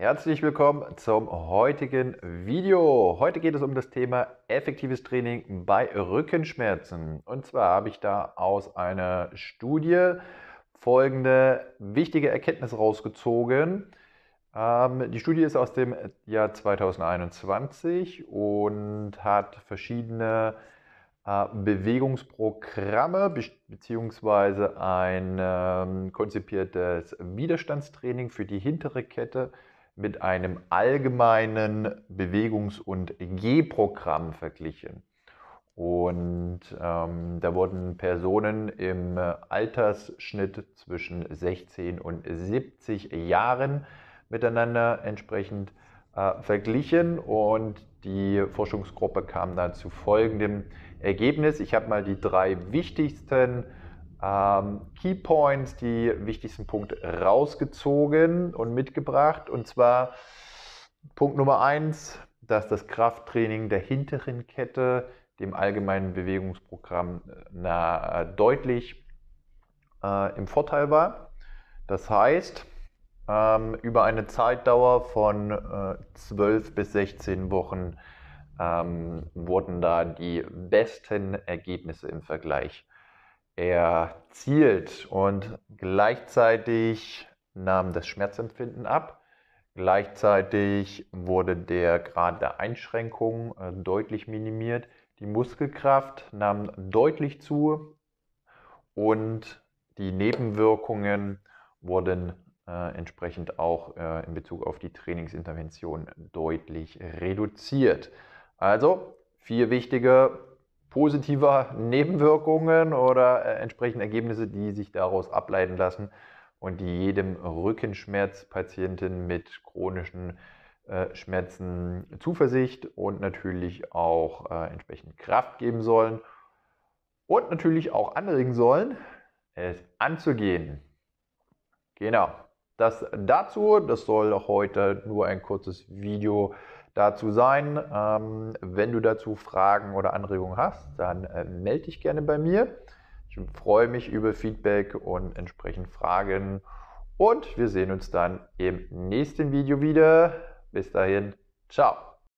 Herzlich willkommen zum heutigen Video. Heute geht es um das Thema effektives Training bei Rückenschmerzen. Und zwar habe ich da aus einer Studie folgende wichtige Erkenntnis rausgezogen. Ähm, die Studie ist aus dem Jahr 2021 und hat verschiedene äh, Bewegungsprogramme bzw. ein ähm, konzipiertes Widerstandstraining für die hintere Kette mit einem allgemeinen Bewegungs- und Gehprogramm verglichen. Und ähm, da wurden Personen im Altersschnitt zwischen 16 und 70 Jahren miteinander entsprechend äh, verglichen und die Forschungsgruppe kam dann zu folgendem Ergebnis. Ich habe mal die drei wichtigsten ähm, Points, die wichtigsten Punkte rausgezogen und mitgebracht. Und zwar Punkt Nummer eins, dass das Krafttraining der hinteren Kette dem allgemeinen Bewegungsprogramm äh, na, äh, deutlich äh, im Vorteil war. Das heißt, ähm, über eine Zeitdauer von äh, 12 bis 16 Wochen ähm, wurden da die besten Ergebnisse im Vergleich er zielt und gleichzeitig nahm das Schmerzempfinden ab. Gleichzeitig wurde der Grad der Einschränkung äh, deutlich minimiert. Die Muskelkraft nahm deutlich zu und die Nebenwirkungen wurden äh, entsprechend auch äh, in Bezug auf die Trainingsintervention deutlich reduziert. Also vier wichtige positiver Nebenwirkungen oder äh, entsprechende Ergebnisse, die sich daraus ableiten lassen und die jedem Rückenschmerzpatienten mit chronischen äh, Schmerzen Zuversicht und natürlich auch äh, entsprechend Kraft geben sollen und natürlich auch anregen sollen, es anzugehen. Genau, das dazu, das soll heute nur ein kurzes Video sein dazu sein. Ähm, wenn du dazu Fragen oder Anregungen hast, dann äh, melde dich gerne bei mir. Ich freue mich über Feedback und entsprechend Fragen. Und wir sehen uns dann im nächsten Video wieder. Bis dahin, ciao.